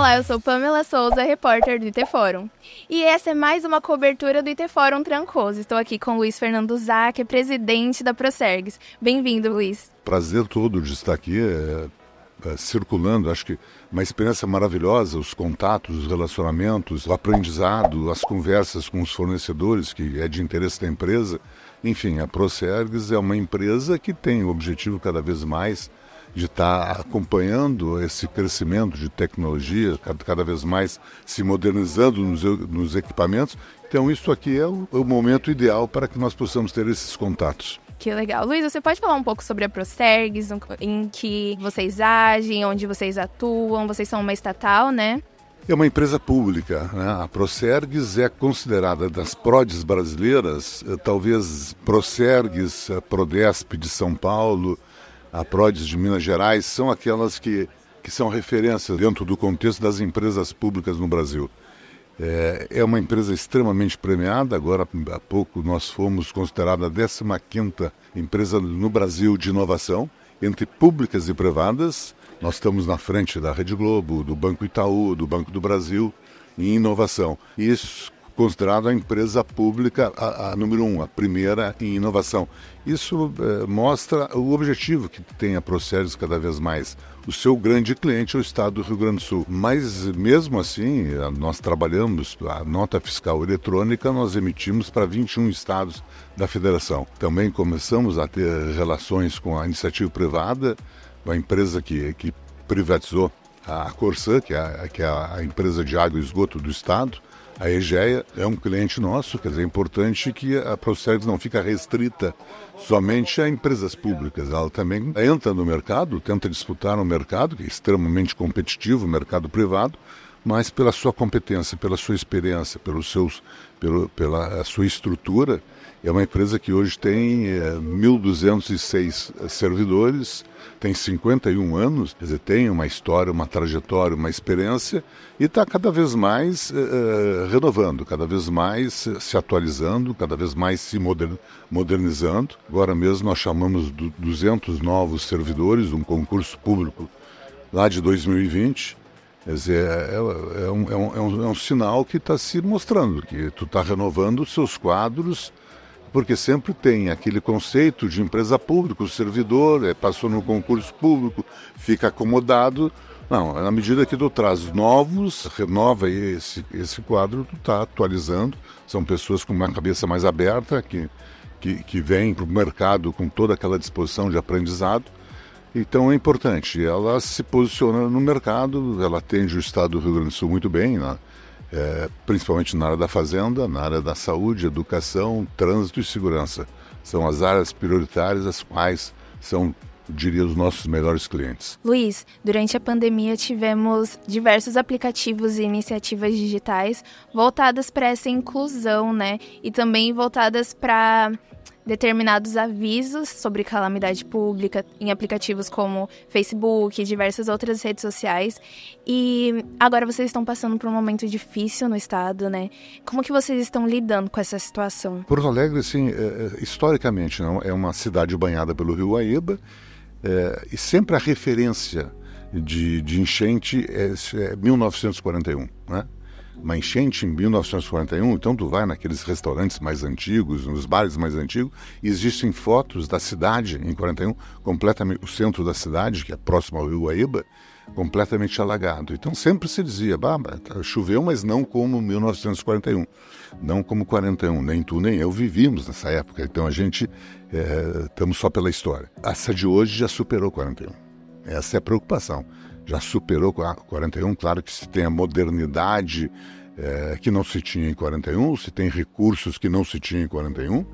Olá, eu sou Pamela Souza, repórter do IT Fórum. E essa é mais uma cobertura do IT Fórum Trancoso. Estou aqui com Luiz Fernando Zac, presidente da Prosergs. Bem-vindo, Luiz. Prazer todo de estar aqui, é, é, circulando. Acho que uma experiência maravilhosa, os contatos, os relacionamentos, o aprendizado, as conversas com os fornecedores, que é de interesse da empresa. Enfim, a Prosergs é uma empresa que tem o objetivo cada vez mais de estar tá acompanhando esse crescimento de tecnologia, cada vez mais se modernizando nos, nos equipamentos. Então, isso aqui é o, o momento ideal para que nós possamos ter esses contatos. Que legal. Luiz, você pode falar um pouco sobre a Prostergs, em que vocês agem, onde vocês atuam? Vocês são uma estatal, né? É uma empresa pública. Né? A Procergues é considerada das PRODES brasileiras, eh, talvez Procergues, eh, Prodesp de São Paulo, a Prodes de Minas Gerais são aquelas que, que são referência dentro do contexto das empresas públicas no Brasil. É, é uma empresa extremamente premiada, agora há pouco nós fomos considerada a 15ª empresa no Brasil de inovação, entre públicas e privadas. Nós estamos na frente da Rede Globo, do Banco Itaú, do Banco do Brasil, em inovação. Isso considerado a empresa pública a, a número um, a primeira em inovação. Isso eh, mostra o objetivo que tem a Proceres cada vez mais. O seu grande cliente é o Estado do Rio Grande do Sul. Mas, mesmo assim, eh, nós trabalhamos a nota fiscal eletrônica, nós emitimos para 21 estados da Federação. Também começamos a ter relações com a iniciativa privada, a empresa que, que privatizou a Corsã, que é, que é a empresa de água e esgoto do Estado, a Egea é um cliente nosso, quer dizer, é importante que a ProService não fica restrita somente a empresas públicas. Ela também entra no mercado, tenta disputar no mercado, que é extremamente competitivo, o mercado privado, mas pela sua competência, pela sua experiência, pelos seus, pelo, pela sua estrutura, é uma empresa que hoje tem 1.206 eh, eh, servidores, tem 51 anos, quer dizer, tem uma história, uma trajetória, uma experiência e está cada vez mais eh, renovando, cada vez mais se atualizando, cada vez mais se modernizando. Agora mesmo nós chamamos 200 novos servidores, um concurso público lá de 2020. Quer dizer, é, é, é, um, é, um, é um, é um sinal que está se mostrando, que tu está renovando os seus quadros, porque sempre tem aquele conceito de empresa pública, o servidor é, passou no concurso público, fica acomodado. Não, é na medida que tu traz novos, renova esse, esse quadro, tu está atualizando. São pessoas com uma cabeça mais aberta, que, que, que vêm para o mercado com toda aquela disposição de aprendizado. Então é importante. Ela se posiciona no mercado, ela atende o estado do Rio Grande do Sul muito bem, né? é, principalmente na área da fazenda, na área da saúde, educação, trânsito e segurança. São as áreas prioritárias as quais são diria os nossos melhores clientes. Luiz, durante a pandemia tivemos diversos aplicativos e iniciativas digitais voltadas para essa inclusão, né? E também voltadas para determinados avisos sobre calamidade pública em aplicativos como Facebook e diversas outras redes sociais. E agora vocês estão passando por um momento difícil no estado, né? Como que vocês estão lidando com essa situação? Porto Alegre, sim, é, é historicamente, não é uma cidade banhada pelo Rio Aíba é, e sempre a referência de, de enchente é, é 1941, né? uma enchente em 1941, então tu vai naqueles restaurantes mais antigos, nos bares mais antigos, e existem fotos da cidade em 41, completamente o centro da cidade, que é próximo ao Rio Guaíba, completamente alagado. Então sempre se dizia, baba, tá, choveu, mas não como 1941, não como 41. Nem tu nem eu vivíamos nessa época, então a gente estamos eh, é, só pela história. Essa de hoje já superou 41. Essa é a preocupação já superou 41, claro que se tem a modernidade é, que não se tinha em 41, se tem recursos que não se tinha em 41,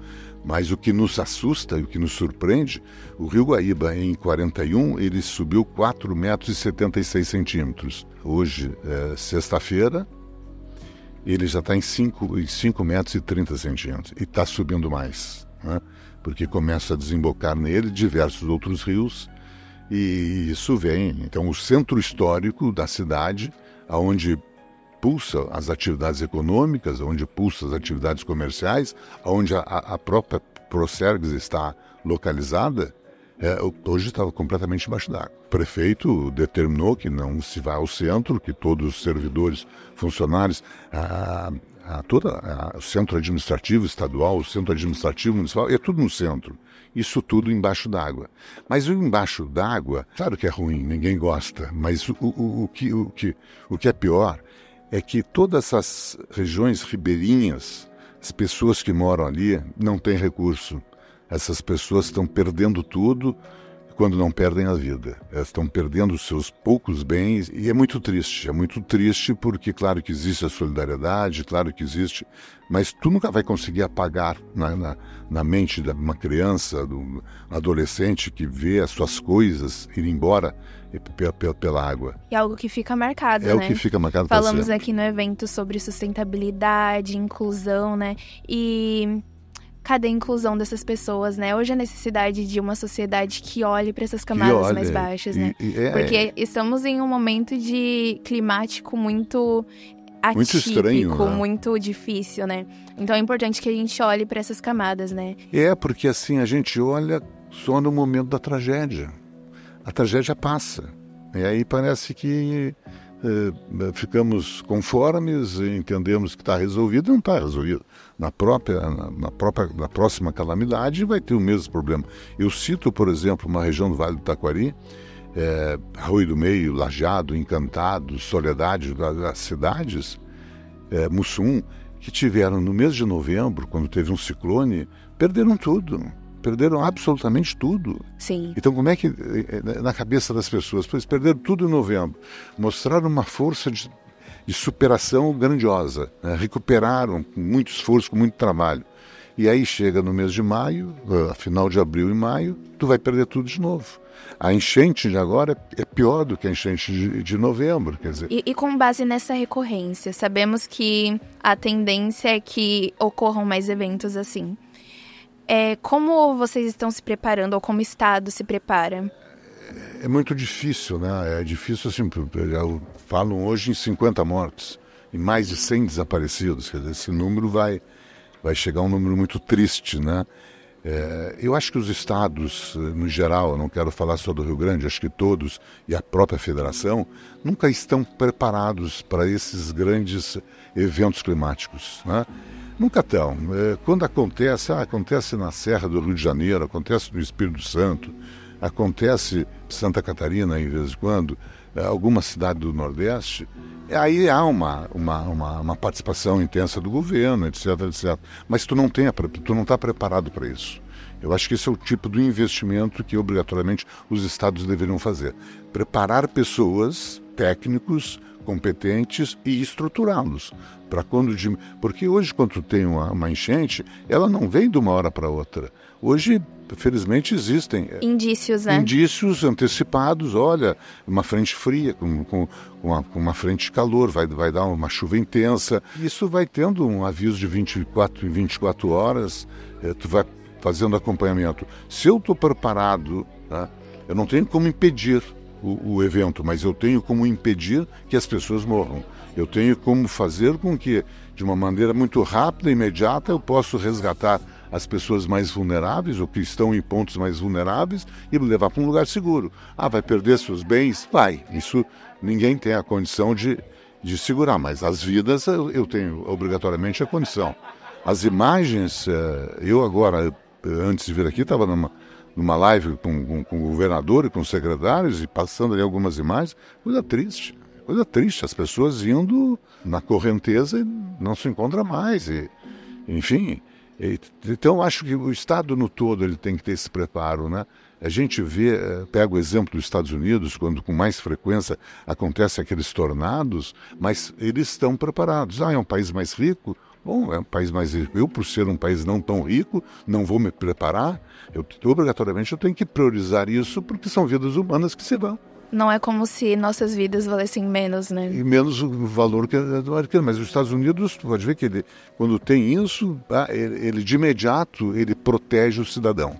mas o que nos assusta e o que nos surpreende, o Rio Guaíba em 41 ele subiu 4 metros e 76 centímetros. Hoje, é, sexta-feira, ele já está em 5, em 5 metros e 30 centímetros e está subindo mais, né? porque começa a desembocar nele diversos outros rios e isso vem. Então, o centro histórico da cidade, aonde pulsa as atividades econômicas, onde pulsa as atividades comerciais, onde a, a própria Procergs está localizada, é, hoje estava completamente embaixo d'água. O prefeito determinou que não se vá ao centro, que todos os servidores, funcionários, a, a toda a, o centro administrativo estadual, o centro administrativo municipal, é tudo no centro. Isso tudo embaixo d'água. Mas o embaixo d'água, claro que é ruim, ninguém gosta, mas o, o, o, que, o, que, o que é pior é que todas essas regiões ribeirinhas, as pessoas que moram ali não têm recurso. Essas pessoas estão perdendo tudo quando não perdem a vida. Elas estão perdendo os seus poucos bens e é muito triste. É muito triste porque, claro que existe a solidariedade, claro que existe, mas tu nunca vai conseguir apagar na, né, na, na mente de uma criança, de um adolescente que vê as suas coisas ir embora pela, pela água. E é algo que fica marcado, é né? É o que fica marcado. Falamos aqui no evento sobre sustentabilidade, inclusão, né? E cadê a inclusão dessas pessoas, né? Hoje a necessidade de uma sociedade que olhe para essas camadas olha, mais baixas, e, né? E, é, Porque estamos em um momento de climático muito atípico, muito estranho, né? muito difícil, né? Então é importante que a gente olhe para essas camadas, né? É, porque assim a gente olha só no momento da tragédia. A tragédia passa. Né? E aí parece que eh, ficamos conformes, entendemos que está resolvido, não está resolvido. Na própria, na, própria, na próxima calamidade vai ter o mesmo problema. Eu cito, por exemplo, uma região do Vale do Taquari, é, eh, Arroio do Meio, Lajado, Encantado, Soledade, das cidades, é, Mussum, que tiveram no mês de novembro, quando teve um ciclone, perderam tudo perderam absolutamente tudo. Sim. Então, como é que, eh, eh, na cabeça das pessoas, pois perderam tudo em novembro, mostraram uma força de, de superação grandiosa, né? recuperaram com muito esforço, com muito trabalho. E aí chega no mês de maio, eh, final de abril e maio, tu vai perder tudo de novo. A enchente de agora é, é pior do que a enchente de, de novembro, quer dizer. E, e, com base nessa recorrência, sabemos que a tendência é que ocorram mais eventos assim. É, como vocês estão se preparando ou como o Estado se prepara? É, é muito difícil, né? É difícil, assim, falam hoje em 50 mortos e mais de 100 desaparecidos. Quer dizer, esse número vai, vai chegar a um número muito triste, né? É, eu acho que os estados, no geral, não quero falar só do Rio Grande, acho que todos e a própria federação nunca estão preparados para esses grandes eventos climáticos. Né? Nunca estão. É, quando acontece, ah, acontece na Serra do Rio de Janeiro, acontece no Espírito Santo, acontece Santa Catarina, em vez de quando, é, alguma cidade do Nordeste, aí há uma, uma, uma, uma participação intensa do governo, etc, etc. Mas tu não tu não está preparado para isso. Eu acho que esse é o tipo do investimento que obrigatoriamente os estados deveriam fazer: preparar pessoas, técnicos, competentes e estruturá-los para quando porque hoje quando tem uma, uma, enchente ela não vem de uma hora para outra hoje felizmente existem eh, indícios né? indícios antecipados olha uma frente fria com, com, com, uma, com, uma, frente de calor vai vai dar uma chuva intensa isso vai tendo um aviso de 24 em 24 horas é, tu vai fazendo acompanhamento se eu estou preparado tá? eu não tenho como impedir o, o evento, mas eu tenho como impedir que as pessoas morram. Eu tenho como fazer com que, de uma maneira muito rápida e imediata, eu possa resgatar as pessoas mais vulneráveis ou que estão em pontos mais vulneráveis e levar para um lugar seguro. Ah, vai perder seus bens? Vai. Isso ninguém tem a condição de, de segurar, mas as vidas eu, eu tenho obrigatoriamente a condição. As imagens, eh, eu agora, antes de vir aqui, estava numa numa live com, com, com, o governador e com os secretários e passando ali algumas imagens, coisa triste, coisa triste, as pessoas indo na correnteza e não se encontra mais, e, enfim. E, então acho que o Estado no todo ele tem que ter esse preparo, né? A gente vê, eh, pega o exemplo dos Estados Unidos, quando com mais frequência acontecem aqueles tornados, mas eles estão preparados. Ah, é um país mais rico, Bom, é um país mais rico. Eu, por ser um país não tão rico, não vou me preparar. Eu, obrigatoriamente, eu tenho que priorizar isso porque são vidas humanas que se vão. Não é como se nossas vidas valessem menos, né? E menos o valor que é do arqueiro. Mas os Estados Unidos, pode ver que ele, quando tem isso, ah, ele, ele de imediato ele protege o cidadão.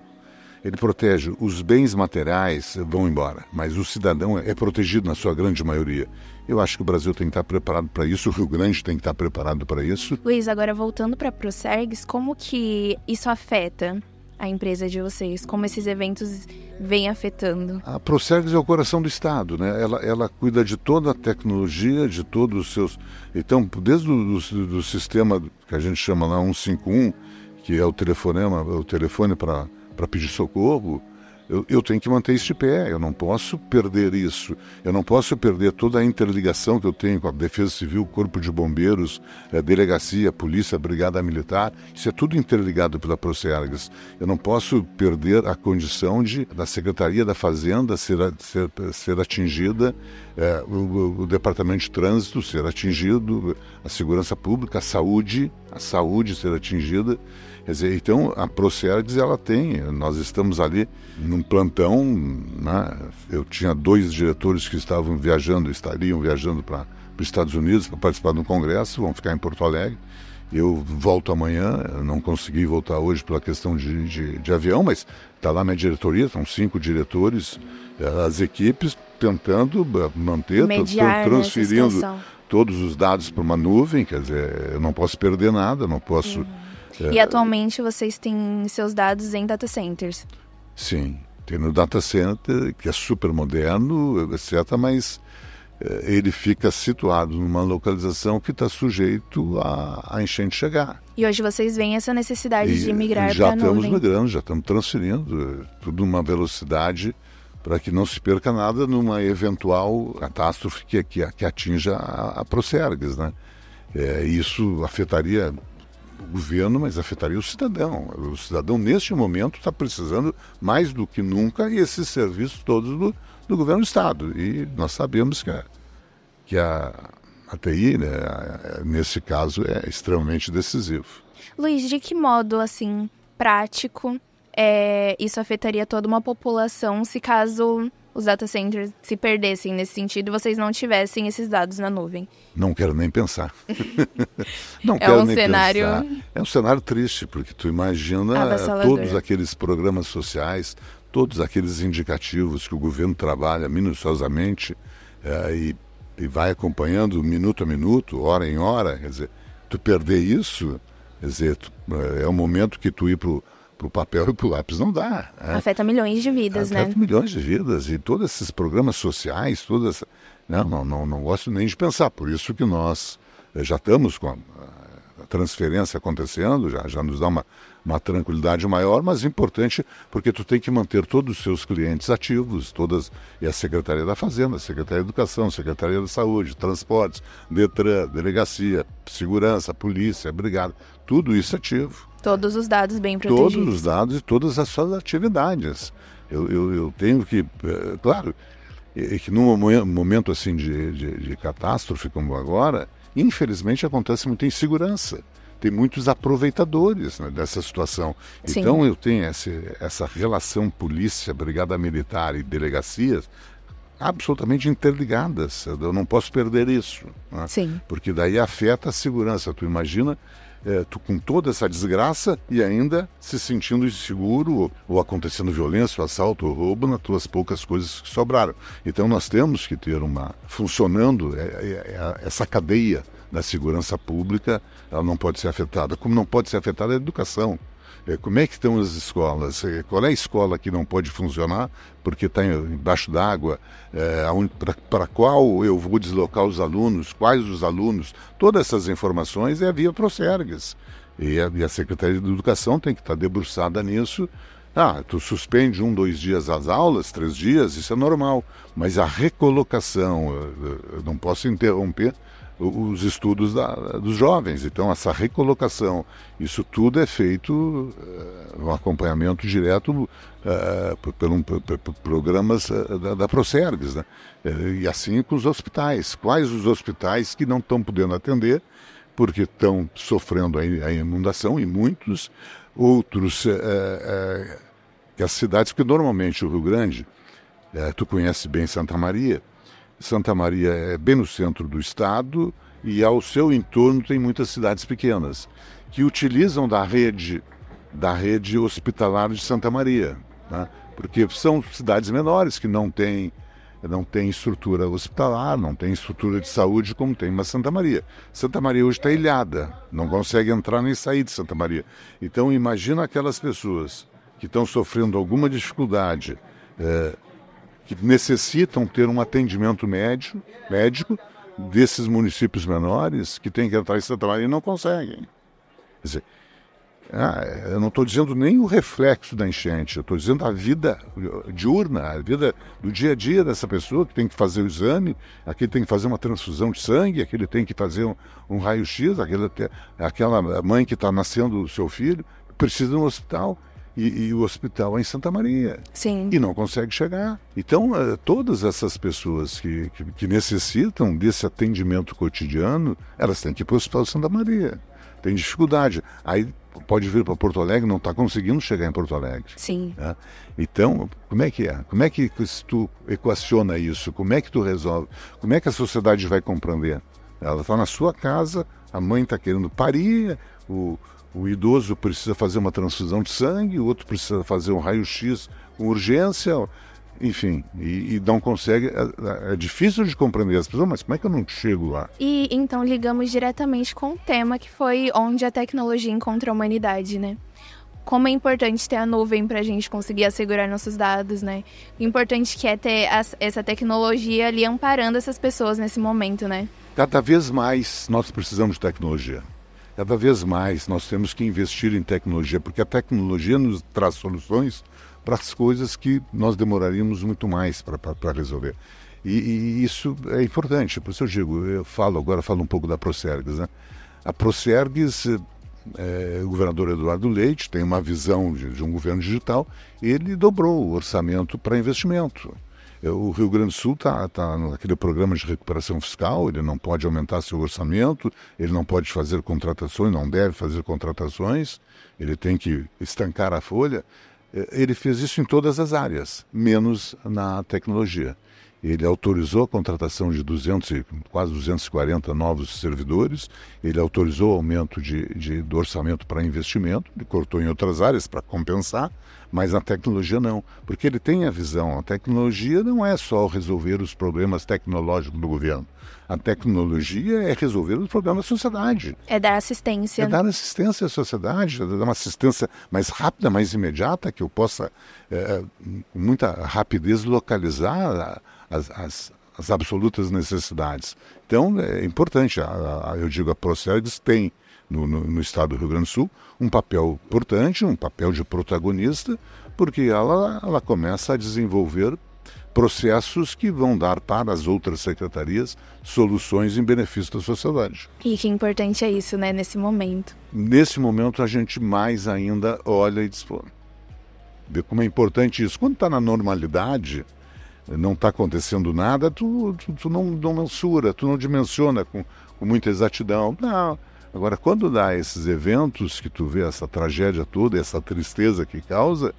Ele protege os bens materiais, vão embora, mas o cidadão é protegido na sua grande maioria. Eu acho que o Brasil tem que estar preparado para isso, o Rio Grande tem que estar preparado para isso. Luiz, agora voltando para a Prosergs, como que isso afeta a empresa de vocês? Como esses eventos vêm afetando? A Procergs é o coração do Estado, né? Ela, ela cuida de toda a tecnologia, de todos os seus. Então, desde o do sistema que a gente chama lá 151, que é o telefonema, o telefone para para pedir socorro, eu, eu, tenho que manter isso de pé, eu não posso perder isso, eu não posso perder toda a interligação que eu tenho com a Defesa Civil, Corpo de Bombeiros, eh, Delegacia, Polícia, Brigada Militar, isso é tudo interligado pela Procergas. Eu não posso perder a condição de da Secretaria da Fazenda ser, ser, ser atingida, eh, o, o Departamento de Trânsito ser atingido, a Segurança Pública, a Saúde, a Saúde ser atingida. Quer dizer, então a Procergs ela tem, nós estamos ali num plantão, né? eu tinha dois diretores que estavam viajando, estariam viajando para os Estados Unidos para participar de um congresso, vão ficar em Porto Alegre. Eu volto amanhã, eu não consegui voltar hoje pela questão de, de, de avião, mas está lá minha diretoria, são cinco diretores, eh, as equipes tentando eh, manter, Mediar né, transferindo todos os dados para uma nuvem, quer dizer, eu não posso perder nada, não posso. Uhum é. E atualmente vocês têm seus dados em data centers. Sim, tem no data center, que é super moderno, etc., mas eh, ele fica situado numa localização que está sujeito a, a, enchente chegar. E hoje vocês veem essa necessidade e de migrar para a Já estamos migrando, já estamos transferindo eh, tudo uma velocidade para que não se perca nada numa eventual catástrofe que, que, que atinja a, a Procergues, né? É, isso afetaria o governo, mas afetaria o cidadão. O cidadão, neste momento, está precisando mais do que nunca esses serviços todos do, do governo do Estado. E nós sabemos que a, que a, a TI, né, nesse caso, é extremamente decisivo. Luiz, de que modo, assim, prático, é, isso afetaria toda uma população se caso os data centers se perdessem nesse sentido e vocês não tivessem esses dados na nuvem? Não quero nem pensar. não é quero um nem cenário... pensar. É um cenário triste, porque tu imagina todos aqueles programas sociais, todos aqueles indicativos que o governo trabalha minuciosamente é, e, e vai acompanhando minuto a minuto, hora em hora, quer dizer, tu perder isso, quer dizer, tu, eh, é o momento que tu ir para para o papel e para o lápis não dá. Né? Afeta milhões de vidas, Afeta né? Afeta milhões de vidas. E todos esses programas sociais, todas. Não, não, não, não gosto nem de pensar. Por isso que nós eh, já estamos com transferência acontecendo, já, já nos dá uma, uma tranquilidade maior, mas é importante porque tu tem que manter todos os seus clientes ativos, todas, e a Secretaria da Fazenda, a Secretaria da Educação, a Secretaria da Saúde, Transportes, Detran, Delegacia, Segurança, Polícia, Brigada, tudo isso é ativo. Todos os dados bem protegidos. Todos os dados e todas as suas atividades. Eu, eu, eu tenho que, é, claro, é, que num momento assim de, de, de catástrofe como agora, infelizmente, acontece muita insegurança. Tem muitos aproveitadores né, dessa situação. Sim. Então, eu tenho esse, essa relação polícia, brigada militar e delegacias absolutamente interligadas. Eu não posso perder isso. Né? Porque daí afeta a segurança. Tu imagina é, tu com toda essa desgraça e ainda se sentindo inseguro ou acontecendo violência, ou assalto, ou roubo nas tuas poucas coisas que sobraram. Então nós temos que ter uma funcionando é, é, é, essa cadeia da segurança pública, ela não pode ser afetada, como não pode ser afetada é a educação. É, como é que estão as escolas, é, qual é a escola que não pode funcionar porque está embaixo d'água, é, para qual eu vou deslocar os alunos, quais os alunos, todas essas informações é via Procergas. E a, e a Secretaria de Educação tem que estar tá debruçada nisso ah, tu suspende um, dois dias as aulas, três dias, isso é normal. Mas a recolocação, eu não posso interromper os estudos da, dos jovens. Então, essa recolocação, isso tudo é feito uh, um acompanhamento direto uh, por, por, um, por, por, programas uh, da, da Procergs, né? e assim com os hospitais. Quais os hospitais que não estão podendo atender porque estão sofrendo a inundação e muitos outros que as cidades que normalmente o Rio Grande, tu conhece bem Santa Maria, Santa Maria é bem no centro do estado e ao seu entorno tem muitas cidades pequenas que utilizam da rede da rede hospitalar de Santa Maria, né? porque são cidades menores que não têm não tem estrutura hospitalar, não tem estrutura de saúde como tem uma Santa Maria. Santa Maria hoje está ilhada, não consegue entrar nem sair de Santa Maria. Então imagina aquelas pessoas que estão sofrendo alguma dificuldade eh, que necessitam ter um atendimento médico, médico desses municípios menores que têm que entrar em Santa Maria e não conseguem. Quer dizer, ah, eu não estou dizendo nem o reflexo da enchente, eu estou dizendo a vida diurna, a vida do dia a dia dessa pessoa que tem que fazer o exame, aquele tem que fazer uma transfusão de sangue, aquele tem que fazer um, um raio-x, aquela mãe que está nascendo o seu filho, precisa de um hospital e, e, o hospital é em Santa Maria. Sim. E não consegue chegar. Então, eh, todas essas pessoas que, que, que necessitam desse atendimento cotidiano, elas têm que ir para o Hospital de Santa Maria. Tem dificuldade. Aí pode vir para Porto Alegre, não está conseguindo chegar em Porto Alegre. Sim. Né? Então, como é que é? Como é que tu equaciona isso? Como é que tu resolve? Como é que a sociedade vai compreender? Ela está na sua casa, a mãe está querendo parir, o, o idoso precisa fazer uma transfusão de sangue, o outro precisa fazer um raio-x com urgência, enfim, e, e, não consegue. É, é, é, difícil de compreender as pessoas, mas como é que eu não chego lá? E então ligamos diretamente com o tema que foi onde a tecnologia encontra a humanidade, né? Como é importante ter a nuvem para a gente conseguir assegurar nossos dados, né? O importante que é ter as, essa tecnologia ali amparando essas pessoas nesse momento, né? Cada vez mais nós precisamos de tecnologia. Cada vez mais nós temos que investir em tecnologia, porque a tecnologia nos traz soluções para as coisas que nós demoraríamos muito mais para resolver. E, e, isso é importante, por isso eu digo, eu falo agora, falo um pouco da Procergues. Né? A Procergues, é, eh, eh, o governador Eduardo Leite tem uma visão de, de um governo digital, ele dobrou o orçamento para investimento. É, o Rio Grande do Sul está tá, tá naquele programa de recuperação fiscal, ele não pode aumentar seu orçamento, ele não pode fazer contratações, não deve fazer contratações, ele tem que estancar a folha. É, ele fez isso em todas as áreas, menos na tecnologia ele autorizou a contratação de 200, quase 240 novos servidores, ele autorizou o aumento de, de, do orçamento para investimento, ele cortou em outras áreas para compensar, mas na tecnologia não, porque ele tem a visão, a tecnologia não é só resolver os problemas tecnológicos do governo, a tecnologia é resolver os problemas da sociedade. É dar assistência. É dar assistência à sociedade, é dar uma assistência mais rápida, mais imediata, que eu possa, é, com muita rapidez, localizar... A, as, as, as absolutas necessidades. Então, é importante, a, a, eu digo, a Procegues tem no, no, no, estado do Rio Grande do Sul um papel importante, um papel de protagonista, porque ela, ela começa a desenvolver processos que vão dar para as outras secretarias soluções em benefício da sociedade. E que importante é isso, né, nesse momento. Nesse momento a gente mais ainda olha e diz, pô, vê como é importante isso. Quando está na normalidade, não está acontecendo nada, tu, tu, tu, não, não mensura, tu não dimensiona com, com muita exatidão. Não. Agora, quando dá esses eventos que tu vê essa tragédia toda, essa tristeza que causa,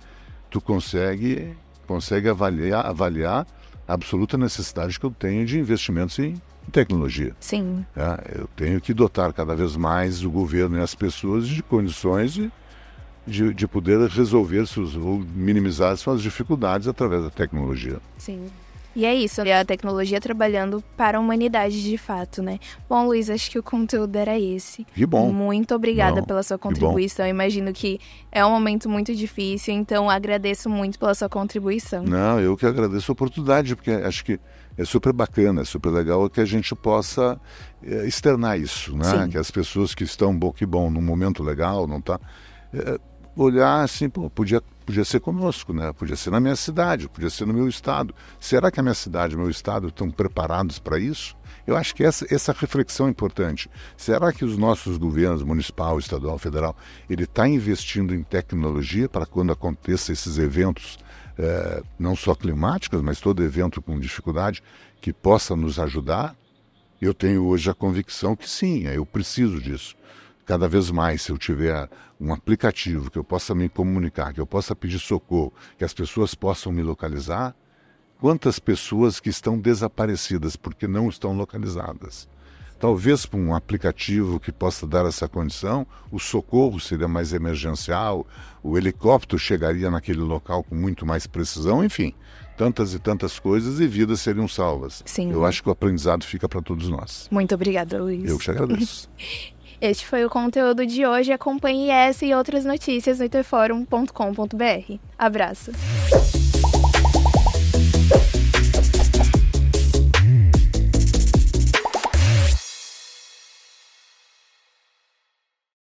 tu consegue, consegue avaliar, avaliar a absoluta necessidade que eu tenho de investimentos em tecnologia. Sim. É, eu tenho que dotar cada vez mais o governo e as pessoas de condições de de, de poder resolver ou minimizar suas dificuldades através da tecnologia. Sim. E é isso, é a tecnologia trabalhando para a humanidade de fato, né? Bom, Luiz, acho que o conteúdo era esse. Que bom. Muito obrigada Não, pela sua contribuição. Que Imagino que é um momento muito difícil, então agradeço muito pela sua contribuição. Não, eu que agradeço a oportunidade, porque acho que é super bacana, é super legal que a gente possa eh, externar isso, né? Sim. Que as pessoas que estão boca bom num momento legal, não tá? Eh, olhar assim, pô, podia, podia ser conosco, né? podia ser na minha cidade, podia ser no meu estado. Será que a minha cidade e o meu estado estão preparados para isso? Eu acho que essa, essa reflexão é importante. Será que os nossos governos, municipal, estadual, federal, ele está investindo em tecnologia para quando aconteça esses eventos, eh, não só climáticos, mas todo evento com dificuldade, que possa nos ajudar? Eu tenho hoje a convicção que sim, eu preciso disso cada vez mais, se eu tiver um aplicativo que eu possa me comunicar, que eu possa pedir socorro, que as pessoas possam me localizar, quantas pessoas que estão desaparecidas porque não estão localizadas? Talvez por um aplicativo que possa dar essa condição, o socorro seria mais emergencial, o helicóptero chegaria naquele local com muito mais precisão, enfim, tantas e tantas coisas e vidas seriam salvas. Sim. Eu acho que o aprendizado fica para todos nós. Muito obrigada, Luiz. Eu que te agradeço. Este foi o conteúdo de hoje. Acompanhe essa e outras notícias no iteforum.com.br. Abraço!